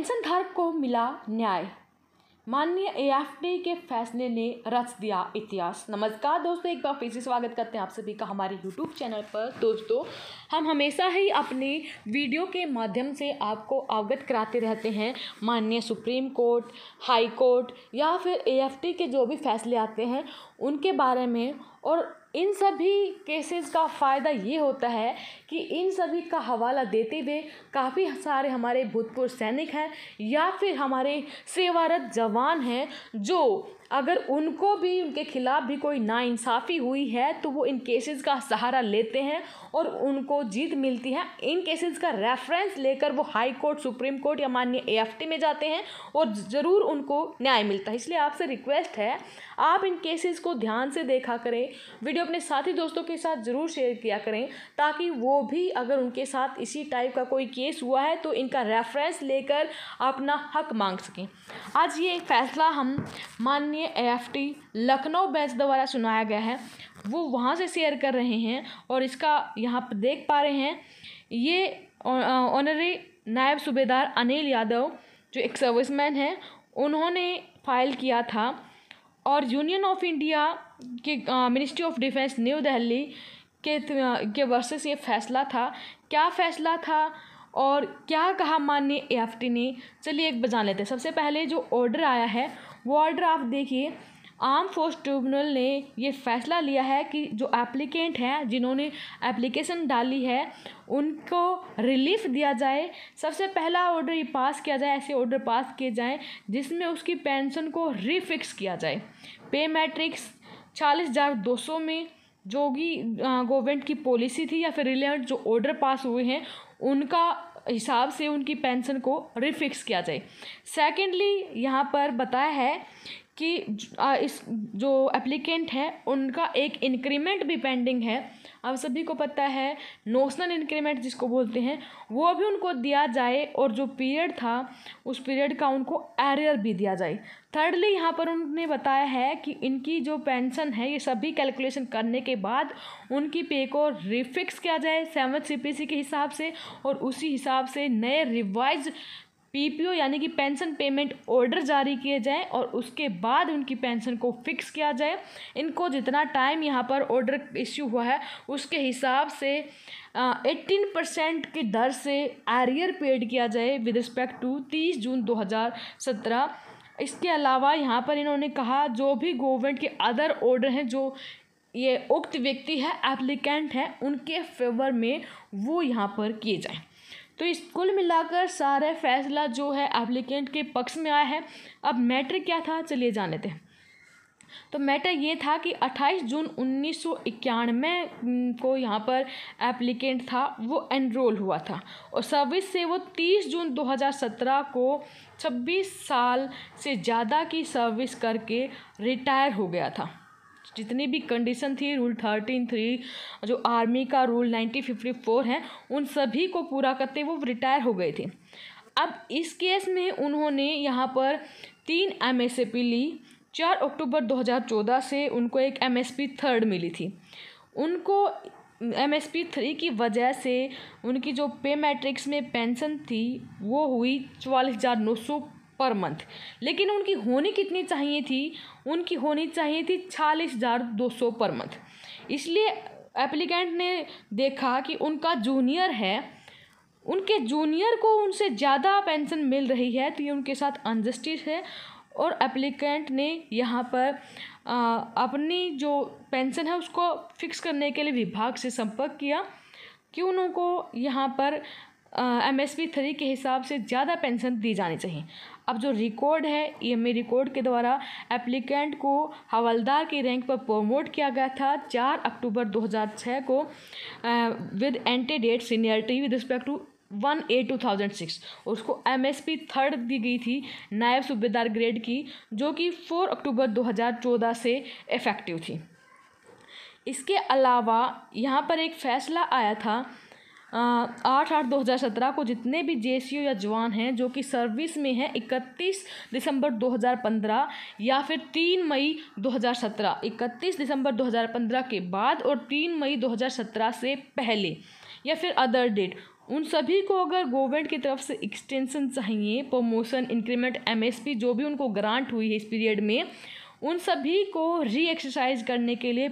धारक को मिला न्याय माननीय एएफडी के फैसले ने रच दिया इतिहास नमस्कार दोस्तों एक बार फिर से स्वागत करते हैं आप सभी का हमारे यूट्यूब चैनल पर दोस्तों हम हमेशा ही अपने वीडियो के माध्यम से आपको अवगत कराते रहते हैं माननीय सुप्रीम कोर्ट हाई कोर्ट या फिर एएफटी के जो भी फैसले आते हैं उनके बारे में और इन सभी केसेस का फ़ायदा ये होता है कि इन सभी का हवाला देते हुए काफ़ी सारे हमारे भूतपूर्व सैनिक हैं या फिर हमारे सेवारत जवान हैं जो अगर उनको भी उनके खिलाफ़ भी कोई नाइंसाफ़ी हुई है तो वो इन केसेस का सहारा लेते हैं और उनको जीत मिलती है इन केसेस का रेफरेंस लेकर वो हाई कोर्ट सुप्रीम कोर्ट या मान्य एएफटी में जाते हैं और ज़रूर उनको न्याय मिलता है इसलिए आपसे रिक्वेस्ट है आप इन केसेस को ध्यान से देखा करें वीडियो अपने साथी दोस्तों के साथ ज़रूर शेयर किया करें ताकि वो भी अगर उनके साथ इसी टाइप का कोई केस हुआ है तो इनका रेफरेंस लेकर अपना हक मांग सकें आज ये फैसला हम माननीय उन्हें एफ लखनऊ बैच द्वारा सुनाया गया है वो वहाँ से शेयर कर रहे हैं और इसका यहाँ पर देख पा रहे हैं ये ऑनरी नायब सूबेदार अनिल यादव जो एक सर्विसमैन हैं उन्होंने फाइल किया था और यूनियन ऑफ इंडिया के ministry of defence New Delhi के के वर्सेस ये फैसला था क्या फैसला था और क्या कहा मान एफ टी ने चलिए एक बजा लेते हैं सबसे पहले जो ऑर्डर आया है वो ऑर्डर आप देखिए आर्म फोर्स ट्रिब्यूनल ने ये फैसला लिया है कि जो एप्लीकेंट हैं जिन्होंने एप्लीकेशन डाली है उनको रिलीफ दिया जाए सबसे पहला ऑर्डर ये पास किया जाए ऐसे ऑर्डर पास किए जाएं जिसमें उसकी पेंशन को रिफिक्स किया जाए पे मैट्रिक्स चालीस हज़ार दो सौ में जो कि गवर्नमेंट की पॉलिसी थी या फिर रिलेवेंट जो ऑर्डर पास हुए हैं उनका हिसाब से उनकी पेंशन को रिफ़िक्स किया जाए सेकेंडली यहाँ पर बताया है कि इस जो एप्लीकेंट है उनका एक इंक्रीमेंट भी पेंडिंग है अब सभी को पता है नोशनल इंक्रीमेंट जिसको बोलते हैं वो भी उनको दिया जाए और जो पीरियड था उस पीरियड का उनको एरियर भी दिया जाए थर्डली यहाँ पर उनने बताया है कि इनकी जो पेंशन है ये सभी कैलकुलेशन करने के बाद उनकी पे को रिफिक्स किया जाए सेवन सी के हिसाब से और उसी हिसाब से नए रिवाइज पीपीओ यानी कि पेंशन पेमेंट ऑर्डर जारी किए जाएँ और उसके बाद उनकी पेंशन को फिक्स किया जाए इनको जितना टाइम यहाँ पर ऑर्डर इश्यू हुआ है उसके हिसाब से एट्टीन परसेंट की दर से एरियर पेड किया जाए विद रिस्पेक्ट टू तीस जून दो हज़ार सत्रह इसके अलावा यहाँ पर इन्होंने कहा जो भी गवर्नमेंट के अदर ऑर्डर हैं जो ये उक्त व्यक्ति है एप्लीकेंट है उनके फेवर में वो यहाँ पर किए जाएँ तो कुल मिलाकर सारा फैसला जो है एप्लीकेंट के पक्ष में आया है अब मैटर क्या था चलिए जान लेते हैं तो मैटर ये था कि 28 जून उन्नीस को यहाँ पर एप्लीकेंट था वो एनरोल हुआ था और सर्विस से वो 30 जून 2017 को 26 साल से ज़्यादा की सर्विस करके रिटायर हो गया था जितनी भी कंडीशन थी रूल थर्टीन थ्री जो आर्मी का रूल नाइनटीन फिफ्टी फोर है उन सभी को पूरा करते वो रिटायर हो गए थे अब इस केस में उन्होंने यहाँ पर तीन एम ली चार अक्टूबर 2014 से उनको एक एम एस थर्ड मिली थी उनको एम एस पी थ्री की वजह से उनकी जो पे मैट्रिक्स में पेंशन थी वो हुई चवालीस हज़ार नौ सौ पर मंथ लेकिन उनकी होनी कितनी चाहिए थी उनकी होनी चाहिए थी छालीस हज़ार दो सौ पर मंथ इसलिए एप्लीकेंट ने देखा कि उनका जूनियर है उनके जूनियर को उनसे ज़्यादा पेंशन मिल रही है तो ये उनके साथ अनजस्टिस है और एप्लीकेंट ने यहाँ पर आ, अपनी जो पेंशन है उसको फिक्स करने के लिए विभाग से संपर्क किया कि उनको यहाँ पर एम एस पी थ्री के हिसाब से ज़्यादा पेंशन दी जानी चाहिए अब जो रिकॉर्ड है ई e एम रिकॉर्ड के द्वारा एप्लीकेंट को हवलदार के रैंक पर प्रमोट किया गया था चार अक्टूबर दो हज़ार छः को with antedate seniority with respect to one A two thousand six उसको एम एस पी थर्ड दी गई थी नायब सूबेदार ग्रेड की जो कि फोर अक्टूबर दो हज़ार चौदह से इफ़ेक्टिव थी इसके अलावा यहाँ पर एक फैसला आया था आठ आठ दो हज़ार सत्रह को जितने भी जे या जवान हैं जो कि सर्विस में हैं इकतीस दिसंबर दो हज़ार पंद्रह या फिर तीन मई दो हज़ार सत्रह इकतीस दिसंबर दो हज़ार पंद्रह के बाद और तीन मई दो हज़ार सत्रह से पहले या फिर अदर डेट उन सभी को अगर गवर्नमेंट की तरफ से एक्सटेंशन चाहिए प्रमोशन इंक्रीमेंट एम जो भी उनको ग्रांट हुई है इस पीरियड में उन सभी को री एक्सरसाइज करने के लिए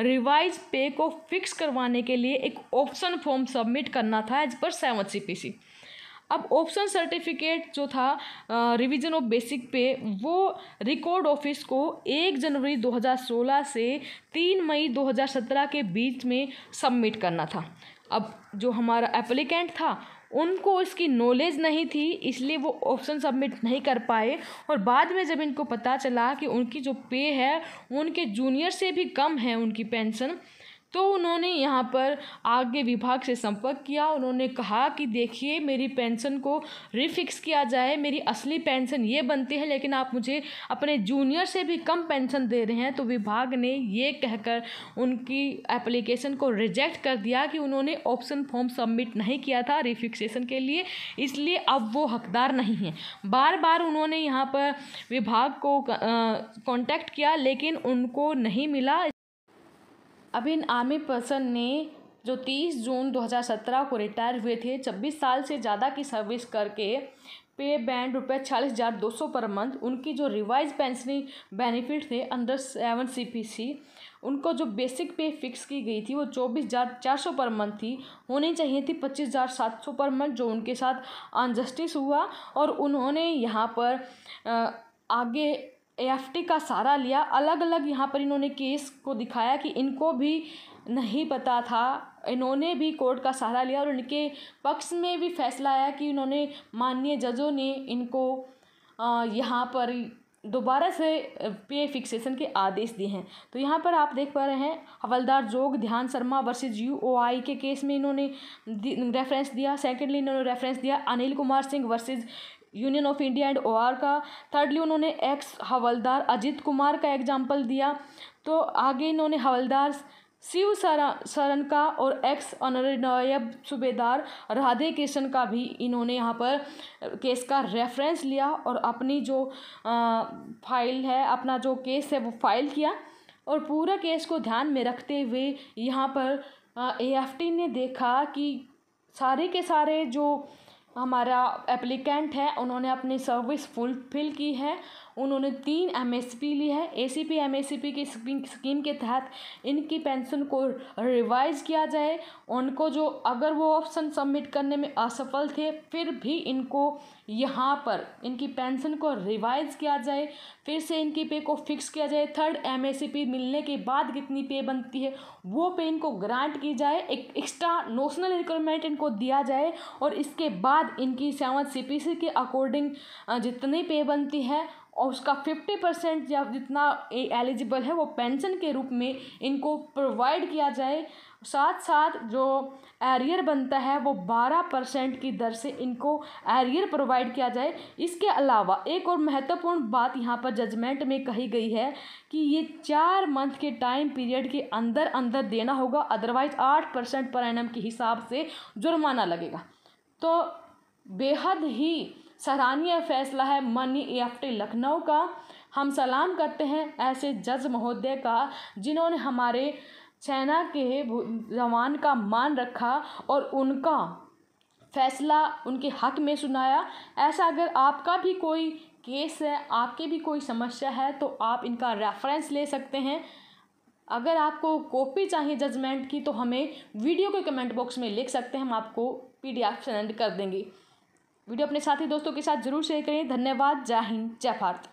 रिवाइज पे को फिक्स करवाने के लिए एक ऑप्शन फॉर्म सबमिट करना था एज पर सेवन सी अब ऑप्शन सर्टिफिकेट जो था रिवीजन ऑफ बेसिक पे वो रिकॉर्ड ऑफिस को एक जनवरी 2016 से तीन मई 2017 के बीच में सबमिट करना था अब जो हमारा एप्लीकेंट था उनको इसकी नॉलेज नहीं थी इसलिए वो ऑप्शन सबमिट नहीं कर पाए और बाद में जब इनको पता चला कि उनकी जो पे है उनके जूनियर से भी कम है उनकी पेंशन तो उन्होंने यहाँ पर आगे विभाग से संपर्क किया उन्होंने कहा कि देखिए मेरी पेंशन को रिफिक्स किया जाए मेरी असली पेंशन ये बनती है लेकिन आप मुझे अपने जूनियर से भी कम पेंशन दे रहे हैं तो विभाग ने ये कहकर उनकी एप्लीकेशन को रिजेक्ट कर दिया कि उन्होंने ऑप्शन फॉर्म सबमिट नहीं किया था रिफिक्सेशन के लिए इसलिए अब वो हकदार नहीं हैं बार बार उन्होंने यहाँ पर विभाग को कॉन्टैक्ट किया लेकिन उनको नहीं मिला अब इन आर्मी पर्सन ने जो 30 जून 2017 को रिटायर हुए थे छब्बीस साल से ज़्यादा की सर्विस करके पे बैंड रुपये छियालीस हज़ार दो सौ पर मंथ उनकी जो रिवाइज पेंशनी बेनिफिट थे under seven C P C उनको जो बेसिक पे फिक्स की गई थी वो चौबीस हज़ार चार सौ पर मंथ थी होनी चाहिए थी पच्चीस हज़ार सात सौ पर मंथ जो उनके साथ अनजस्टिस हुआ और उन्होंने यहाँ पर आगे एएफटी का सहारा लिया अलग अलग यहाँ पर इन्होंने केस को दिखाया कि इनको भी नहीं पता था इन्होंने भी कोर्ट का सहारा लिया और इनके पक्ष में भी फैसला आया कि इन्होंने माननीय जजों ने इनको यहाँ पर दोबारा से पे फिक्सेशन के आदेश दिए हैं तो यहाँ पर आप देख पा रहे हैं हवलदार Jog Dhyan Sharma versus U O I के केस में इन्होंने रेफरेंस दिया सेकेंडली इन्होंने रेफरेंस दिया Anil Kumar Singh versus union of India and OR का थर्डली उन्होंने एक्स हवलदार अजित कुमार का एग्जाम्पल दिया तो आगे इन्होंने हवलदार शिव सरन का और एक्स अनब सूबेदार राधे कृष्ण का भी इन्होंने यहाँ पर केस का रेफरेंस लिया और अपनी जो फाइल है अपना जो केस है वो फाइल किया और पूरा केस को ध्यान में रखते हुए यहाँ पर एफ ने देखा कि सारे के सारे जो हमारा एप्लीकेंट है उन्होंने अपनी सर्विस फुलफिल की है उन्होंने तीन एम एस पी ली है A C P M S C P की स्कीम के तहत इनकी पेंशन को रिवाइज किया जाए उनको जो अगर वो ऑप्शन सबमिट करने में असफल थे फिर भी इनको यहाँ पर इनकी पेंशन को रिवाइज किया जाए फिर से इनकी पे को फिक्स किया जाए third M S C P मिलने के बाद कितनी पे बनती है वो पे इनको ग्रांट की जाए एक एक्स्ट्रा नोशनल रिक्वायरमेंट इनको दिया जाए और इसके बाद इनकी सेवन सी के अकॉर्डिंग जितनी पे बनती है और उसका फिफ्टी परसेंट या जितना एलिजिबल है वो पेंशन के रूप में इनको प्रोवाइड किया जाए साथ साथ जो एरियर बनता है वो बारह परसेंट की दर से इनको एरियर प्रोवाइड किया जाए इसके अलावा एक और महत्वपूर्ण बात यहाँ पर जजमेंट में कही गई है कि ये चार मंथ के टाइम पीरियड के अंदर अंदर देना होगा अदरवाइज आठ परसेंट पर एन के हिसाब से जुर्माना लगेगा तो बेहद ही सराहनीय फैसला है मनी एफटी लखनऊ का हम सलाम करते हैं ऐसे जज महोदय का जिन्होंने हमारे सेना के जवान का मान रखा और उनका फैसला उनके हक में सुनाया ऐसा अगर आपका भी कोई केस है आपके भी कोई समस्या है तो आप इनका रेफरेंस ले सकते हैं अगर आपको कॉपी चाहिए जजमेंट की तो हमें वीडियो के कमेंट बॉक्स में लिख सकते हैं हम आपको पीडीएफ सेंड कर देंगे वीडियो अपने साथी दोस्तों के साथ जरूर शेयर करें धन्यवाद जय हिंद जय भारत